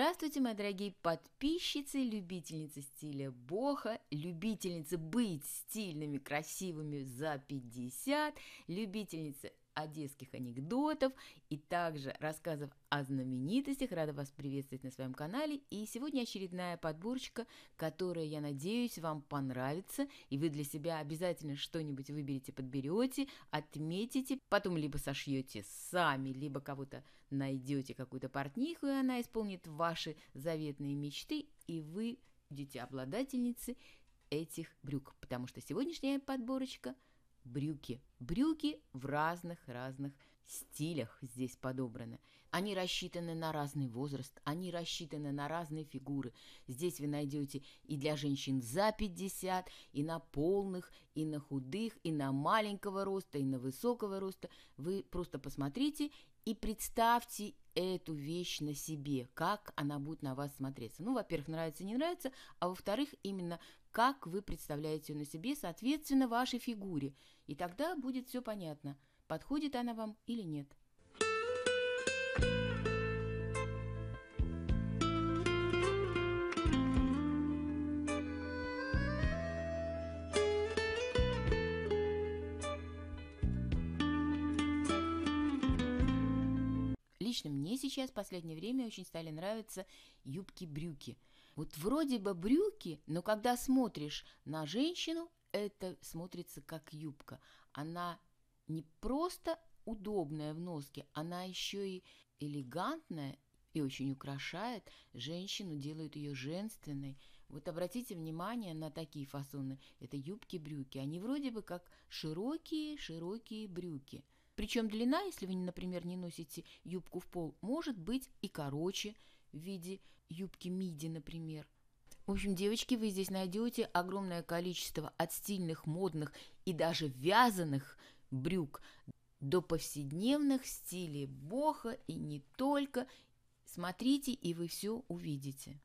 Здравствуйте, мои дорогие подписчицы, любительницы стиля боха, любительницы быть стильными, красивыми за 50, любительницы одесских анекдотов и также рассказов о знаменитостях. Рада вас приветствовать на своем канале. И сегодня очередная подборочка, которая, я надеюсь, вам понравится. И вы для себя обязательно что-нибудь выберете, подберете, отметите. Потом либо сошьете сами, либо кого-то найдете, какую-то портниху, и она исполнит ваши заветные мечты. И вы будете обладательницей этих брюк, потому что сегодняшняя подборочка – брюки. Брюки в разных-разных стилях здесь подобраны. Они рассчитаны на разный возраст, они рассчитаны на разные фигуры. Здесь вы найдете и для женщин за 50, и на полных, и на худых, и на маленького роста, и на высокого роста. Вы просто посмотрите и представьте эту вещь на себе, как она будет на вас смотреться. Ну, во-первых, нравится, не нравится, а во-вторых, именно как вы представляете ее на себе, соответственно, вашей фигуре, и тогда будет все понятно, подходит она вам или нет. Лично мне сейчас в последнее время очень стали нравиться юбки-брюки – вот вроде бы брюки, но когда смотришь на женщину, это смотрится как юбка. Она не просто удобная в носке, она еще и элегантная и очень украшает женщину, делает ее женственной. Вот обратите внимание на такие фасоны. Это юбки-брюки. Они вроде бы как широкие-широкие брюки. Причем длина, если вы, например, не носите юбку в пол, может быть и короче в виде юбки миди, например. В общем, девочки, вы здесь найдете огромное количество от стильных, модных и даже вязаных брюк до повседневных стилей боха и не только. Смотрите, и вы все увидите.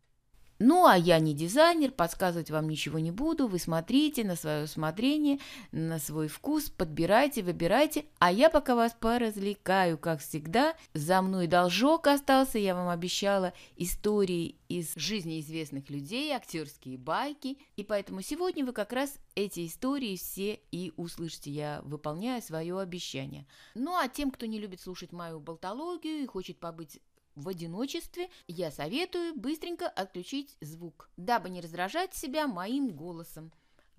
Ну, а я не дизайнер, подсказывать вам ничего не буду, вы смотрите на свое усмотрение, на свой вкус, подбирайте, выбирайте, а я пока вас поразвлекаю, как всегда. За мной должок остался, я вам обещала истории из жизни известных людей, актерские байки, и поэтому сегодня вы как раз эти истории все и услышите, я выполняю свое обещание. Ну, а тем, кто не любит слушать мою болтологию и хочет побыть в одиночестве я советую быстренько отключить звук, дабы не раздражать себя моим голосом.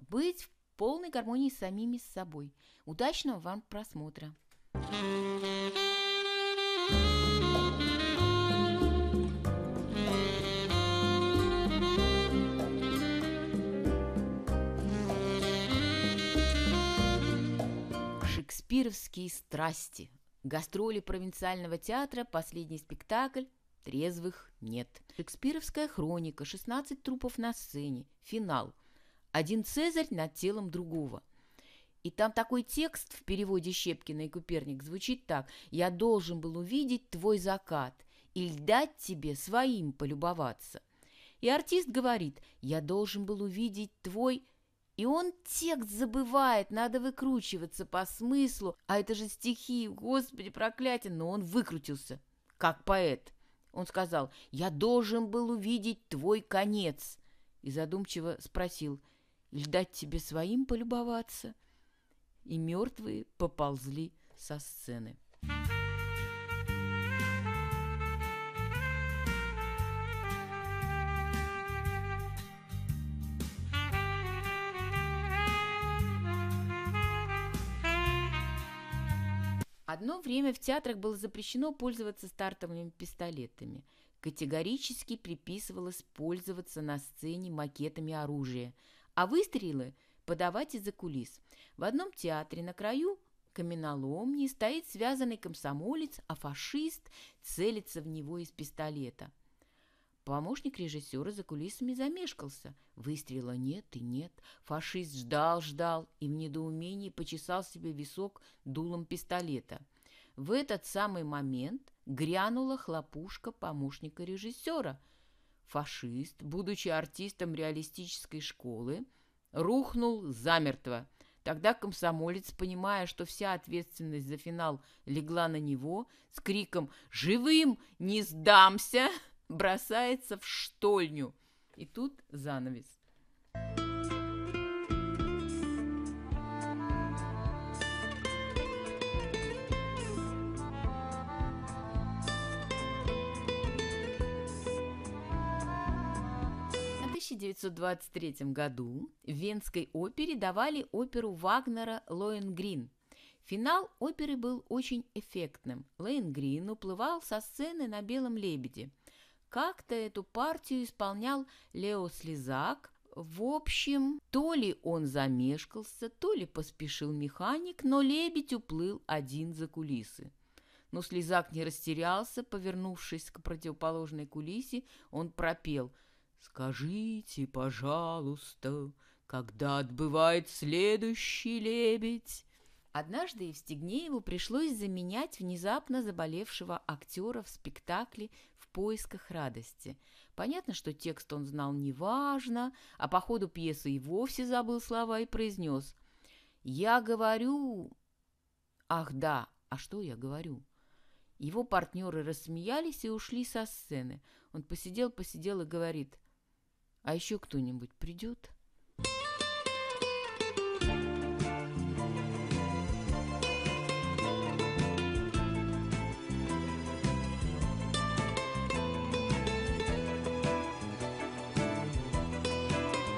Быть в полной гармонии с самими собой. Удачного вам просмотра! Шекспировские страсти – Гастроли провинциального театра, последний спектакль, трезвых нет. Шекспировская хроника, 16 трупов на сцене, финал. Один Цезарь над телом другого. И там такой текст в переводе Щепкина и Куперник звучит так «Я должен был увидеть твой закат и дать тебе своим полюбоваться». И артист говорит «Я должен был увидеть твой и он текст забывает, надо выкручиваться по смыслу. А это же стихи, господи, проклятие. Но он выкрутился, как поэт. Он сказал, я должен был увидеть твой конец. И задумчиво спросил, ждать тебе своим полюбоваться? И мертвые поползли со сцены. одно время в театрах было запрещено пользоваться стартовыми пистолетами. Категорически приписывалось пользоваться на сцене макетами оружия, а выстрелы подавать из-за кулис. В одном театре на краю каменоломни стоит связанный комсомолец, а фашист целится в него из пистолета. Помощник режиссера за кулисами замешкался. Выстрела нет и нет. Фашист ждал, ждал и в недоумении почесал себе висок дулом пистолета. В этот самый момент грянула хлопушка помощника режиссера. Фашист, будучи артистом реалистической школы, рухнул замертво. Тогда комсомолец, понимая, что вся ответственность за финал легла на него, с криком «Живым не сдамся!» бросается в штольню. И тут занавес. 1923 году в Венской опере давали оперу Вагнера «Лоенгрин». Финал оперы был очень эффектным. Лоенгрин уплывал со сцены на «Белом лебеде». Как-то эту партию исполнял Лео Слезак. В общем, то ли он замешкался, то ли поспешил механик, но лебедь уплыл один за кулисы. Но слезак не растерялся, повернувшись к противоположной кулисе, он пропел – Скажите, пожалуйста, когда отбывает следующий лебедь? Однажды Евстигнееву пришлось заменять внезапно заболевшего актера в спектакле «В поисках радости». Понятно, что текст он знал неважно, а по ходу пьесы и вовсе забыл слова и произнес «Я говорю...» «Ах да, а что я говорю?» Его партнеры рассмеялись и ушли со сцены. Он посидел-посидел и говорит а еще кто-нибудь придет?»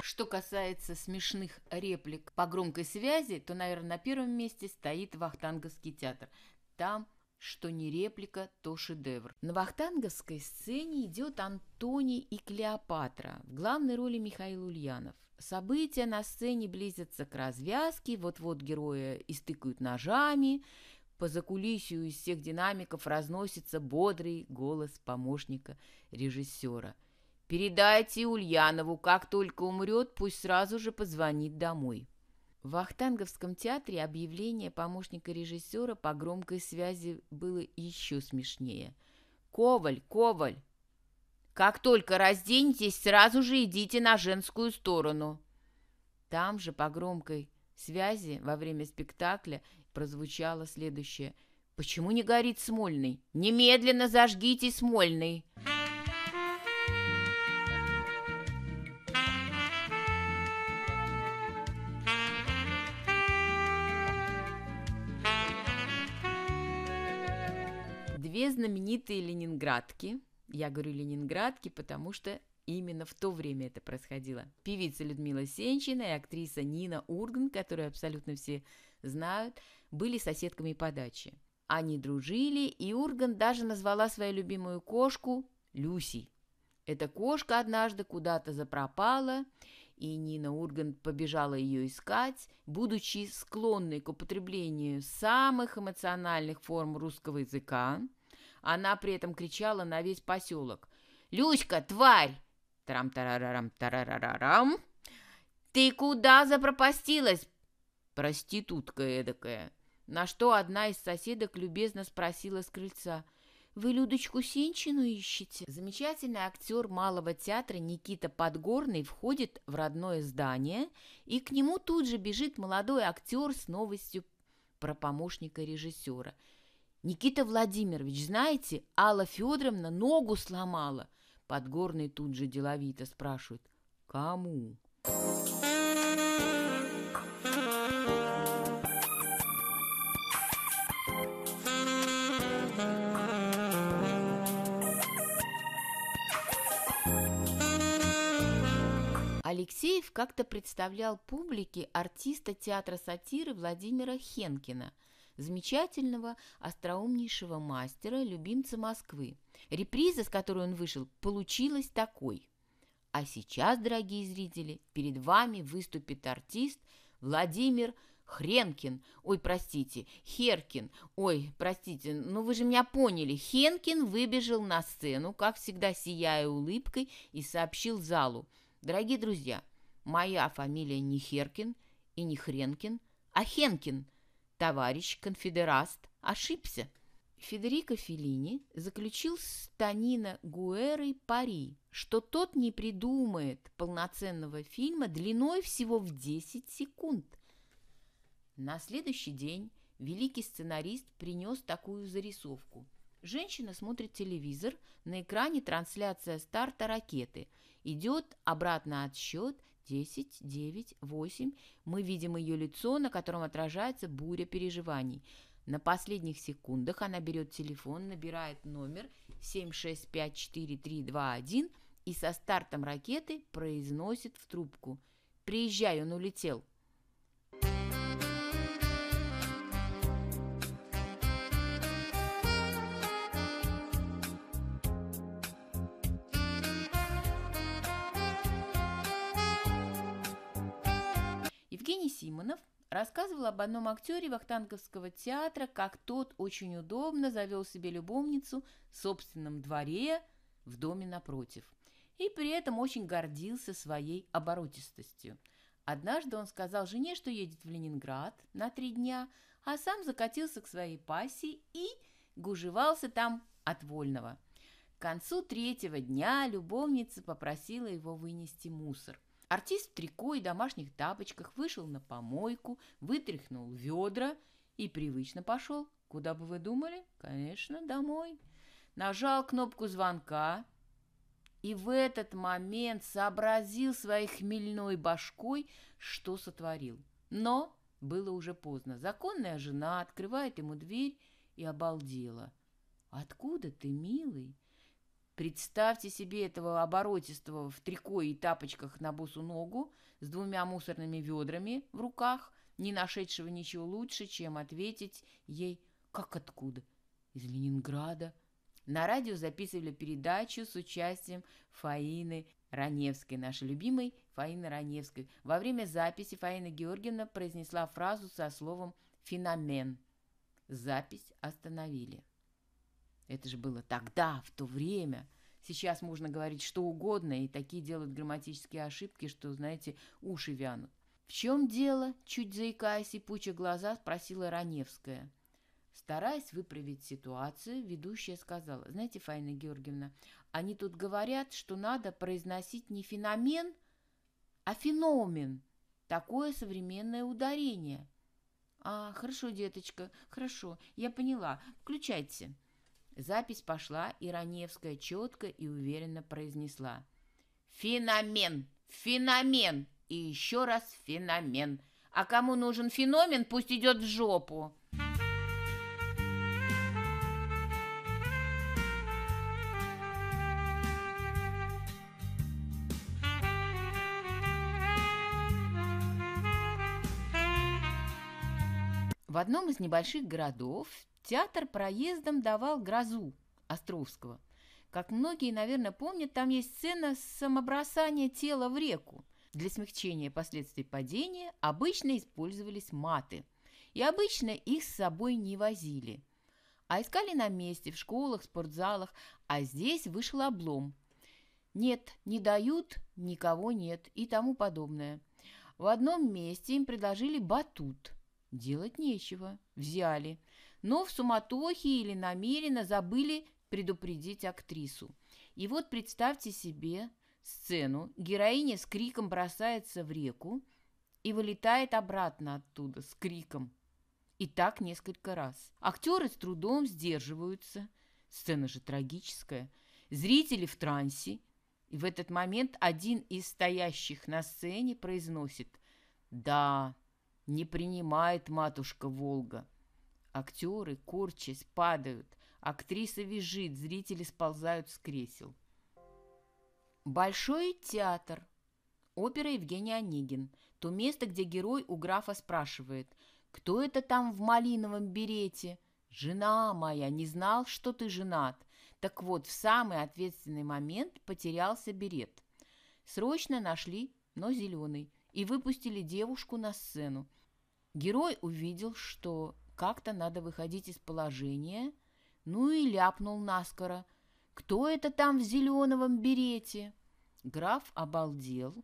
Что касается смешных реплик по громкой связи, то, наверное, на первом месте стоит Вахтанговский театр. Там что не реплика, то шедевр. На вахтанговской сцене идет Антоний и Клеопатра, в главной роли Михаил Ульянов. События на сцене близятся к развязке, вот-вот героя истыкают ножами, по закулисью из всех динамиков разносится бодрый голос помощника режиссера. «Передайте Ульянову, как только умрет, пусть сразу же позвонит домой». В Вахтанговском театре объявление помощника режиссера по громкой связи было еще смешнее. «Коваль, Коваль! Как только разденетесь, сразу же идите на женскую сторону!» Там же по громкой связи во время спектакля прозвучало следующее. «Почему не горит Смольный? Немедленно зажгите Смольный!» Две знаменитые ленинградки, я говорю ленинградки, потому что именно в то время это происходило, певица Людмила Сенчина и актриса Нина Урган, которую абсолютно все знают, были соседками по даче. Они дружили, и Урган даже назвала свою любимую кошку Люси. Эта кошка однажды куда-то запропала, и Нина Ургант побежала ее искать, будучи склонной к употреблению самых эмоциональных форм русского языка, она при этом кричала на весь поселок. «Люська, тварь!» тарарарам «Ты куда запропастилась?» «Проститутка эдакая!» На что одна из соседок любезно спросила с крыльца. «Вы Людочку Сенчину ищете?» Замечательный актер малого театра Никита Подгорный входит в родное здание, и к нему тут же бежит молодой актер с новостью про помощника режиссера – Никита Владимирович, знаете, Алла Федоровна ногу сломала. Подгорный тут же деловито спрашивает. Кому? Алексеев как-то представлял публике артиста театра сатиры Владимира Хенкина – замечательного, остроумнейшего мастера, любимца Москвы. Реприза, с которой он вышел, получилась такой. А сейчас, дорогие зрители, перед вами выступит артист Владимир Хренкин, ой, простите, Херкин, ой, простите, ну вы же меня поняли, Хенкин выбежал на сцену, как всегда сияя улыбкой, и сообщил залу. Дорогие друзья, моя фамилия не Херкин и не Хренкин, а Хенкин – Товарищ конфедераст ошибся. Федерико Феллини заключил с Танино Гуэрой пари, что тот не придумает полноценного фильма длиной всего в 10 секунд. На следующий день великий сценарист принес такую зарисовку. Женщина смотрит телевизор, на экране трансляция старта ракеты. Идет обратный отсчет, Десять, девять, восемь. Мы видим ее лицо, на котором отражается буря переживаний. На последних секундах она берет телефон, набирает номер 7654321 и со стартом ракеты произносит в трубку. «Приезжай, он улетел!» Симонов рассказывал об одном актере Вахтанговского театра, как тот очень удобно завел себе любовницу в собственном дворе в доме напротив. И при этом очень гордился своей оборотистостью. Однажды он сказал жене, что едет в Ленинград на три дня, а сам закатился к своей пассии и гужевался там от вольного. К концу третьего дня любовница попросила его вынести мусор – Артист в трико и домашних тапочках вышел на помойку, вытряхнул ведра и привычно пошел. Куда бы вы думали? Конечно, домой. Нажал кнопку звонка и в этот момент сообразил своей хмельной башкой, что сотворил. Но было уже поздно. Законная жена открывает ему дверь и обалдела. «Откуда ты, милый?» Представьте себе этого оборотистого в трико и тапочках на босу ногу с двумя мусорными ведрами в руках, не нашедшего ничего лучше, чем ответить ей «Как откуда?» «Из Ленинграда». На радио записывали передачу с участием Фаины Раневской, нашей любимой Фаины Раневской. Во время записи Фаина Георгиевна произнесла фразу со словом «феномен». Запись остановили. Это же было тогда, в то время. Сейчас можно говорить что угодно, и такие делают грамматические ошибки, что, знаете, уши вянут. «В чем дело?» – чуть заикаясь и пуча глаза, спросила Раневская. Стараясь выправить ситуацию, ведущая сказала, «Знаете, Фаина Георгиевна, они тут говорят, что надо произносить не феномен, а феномен. Такое современное ударение». «А, хорошо, деточка, хорошо, я поняла. Включайте». Запись пошла, и Раневская четко и уверенно произнесла. «Феномен! Феномен! И еще раз феномен! А кому нужен феномен, пусть идет в жопу!» В одном из небольших городов Театр проездом давал «Грозу» Островского. Как многие, наверное, помнят, там есть сцена самобросания тела в реку. Для смягчения последствий падения обычно использовались маты. И обычно их с собой не возили. А искали на месте, в школах, спортзалах. А здесь вышел облом. Нет, не дают, никого нет и тому подобное. В одном месте им предложили батут. Делать нечего. Взяли но в суматохе или намеренно забыли предупредить актрису. И вот представьте себе сцену. Героиня с криком бросается в реку и вылетает обратно оттуда с криком. И так несколько раз. Актеры с трудом сдерживаются. Сцена же трагическая. Зрители в трансе. И в этот момент один из стоящих на сцене произносит «Да, не принимает матушка Волга» Актеры, корчась, падают. Актриса визжит, зрители сползают с кресел. Большой театр. Опера Евгений Онегин. То место, где герой у графа спрашивает, «Кто это там в малиновом берете?» «Жена моя, не знал, что ты женат». Так вот, в самый ответственный момент потерялся берет. Срочно нашли, но зеленый, и выпустили девушку на сцену. Герой увидел, что как-то надо выходить из положения, ну и ляпнул наскоро. «Кто это там в зеленовом берете?» Граф обалдел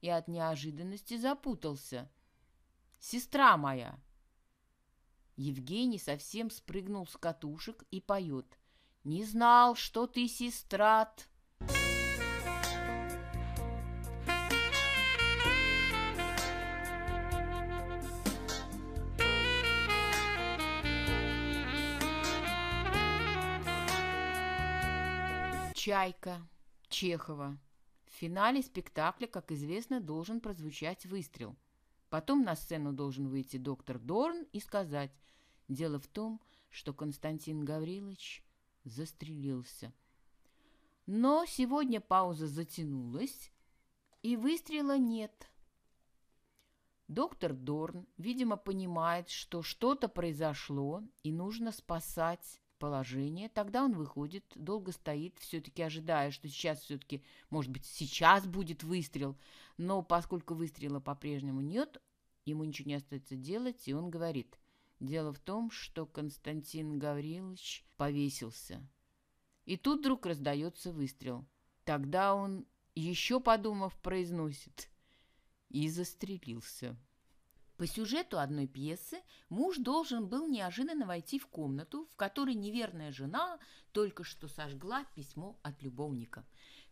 и от неожиданности запутался. «Сестра моя!» Евгений совсем спрыгнул с катушек и поет. «Не знал, что ты сестрат!» «Чайка» Чехова. В финале спектакля, как известно, должен прозвучать выстрел. Потом на сцену должен выйти доктор Дорн и сказать «Дело в том, что Константин Гаврилович застрелился». Но сегодня пауза затянулась, и выстрела нет. Доктор Дорн, видимо, понимает, что что-то произошло и нужно спасать положение. Тогда он выходит, долго стоит, все-таки ожидая, что сейчас все-таки, может быть, сейчас будет выстрел. Но поскольку выстрела по-прежнему нет, ему ничего не остается делать, и он говорит. Дело в том, что Константин Гаврилович повесился. И тут вдруг раздается выстрел. Тогда он, еще подумав, произносит и застрелился. По сюжету одной пьесы муж должен был неожиданно войти в комнату, в которой неверная жена только что сожгла письмо от любовника.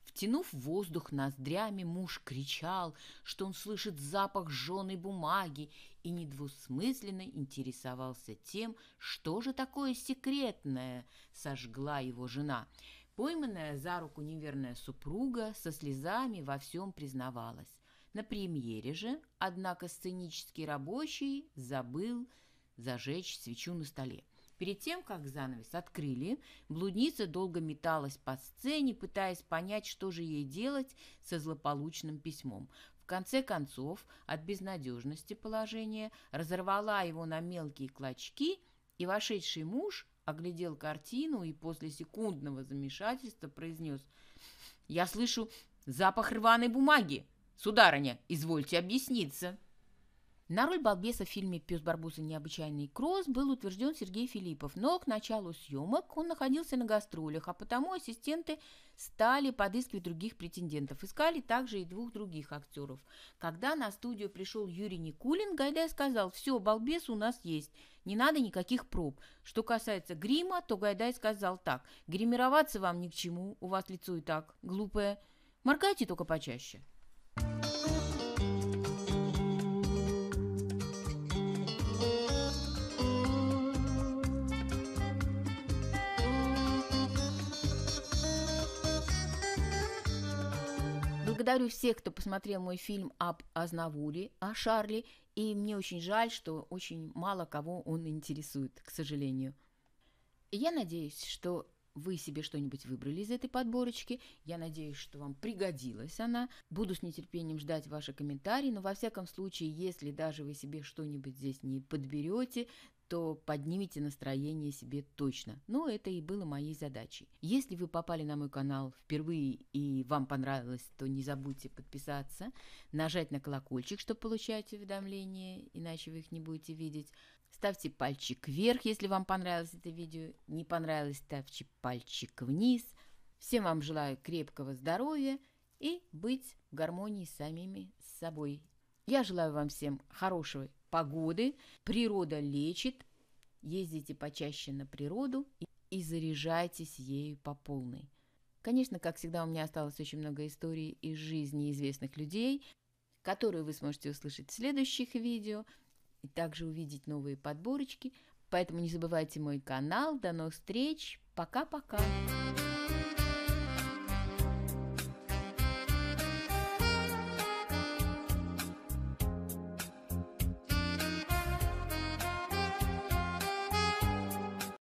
Втянув воздух ноздрями, муж кричал, что он слышит запах жженой бумаги и недвусмысленно интересовался тем, что же такое секретное сожгла его жена. Пойманная за руку неверная супруга со слезами во всем признавалась. На премьере же, однако, сценический рабочий забыл зажечь свечу на столе. Перед тем, как занавес открыли, блудница долго металась по сцене, пытаясь понять, что же ей делать со злополучным письмом. В конце концов, от безнадежности положения разорвала его на мелкие клочки, и вошедший муж оглядел картину и после секундного замешательства произнес «Я слышу запах рваной бумаги!» «Сударыня, извольте объясниться». На роль балбеса в фильме «Пес Барбуса. Необычайный кросс» был утвержден Сергей Филиппов, но к началу съемок он находился на гастролях, а потому ассистенты стали подыскивать других претендентов. Искали также и двух других актеров. Когда на студию пришел Юрий Никулин, Гайдай сказал «Все, балбес у нас есть, не надо никаких проб». Что касается грима, то Гайдай сказал так «Гримироваться вам ни к чему, у вас лицо и так глупое, моргайте только почаще» благодарю всех, кто посмотрел мой фильм об Азнавуре, о Шарли, и мне очень жаль, что очень мало кого он интересует, к сожалению. Я надеюсь, что вы себе что-нибудь выбрали из этой подборочки. Я надеюсь, что вам пригодилась она. Буду с нетерпением ждать ваши комментарии, но во всяком случае, если даже вы себе что-нибудь здесь не подберете, то поднимите настроение себе точно. Но это и было моей задачей. Если вы попали на мой канал впервые и вам понравилось, то не забудьте подписаться, нажать на колокольчик, чтобы получать уведомления, иначе вы их не будете видеть, Ставьте пальчик вверх, если вам понравилось это видео. Не понравилось, ставьте пальчик вниз. Всем вам желаю крепкого здоровья и быть в гармонии с самими с собой. Я желаю вам всем хорошей погоды. Природа лечит. Ездите почаще на природу и заряжайтесь ею по полной. Конечно, как всегда, у меня осталось очень много историй из жизни известных людей, которые вы сможете услышать в следующих видео и также увидеть новые подборочки. Поэтому не забывайте мой канал. До новых встреч. Пока-пока.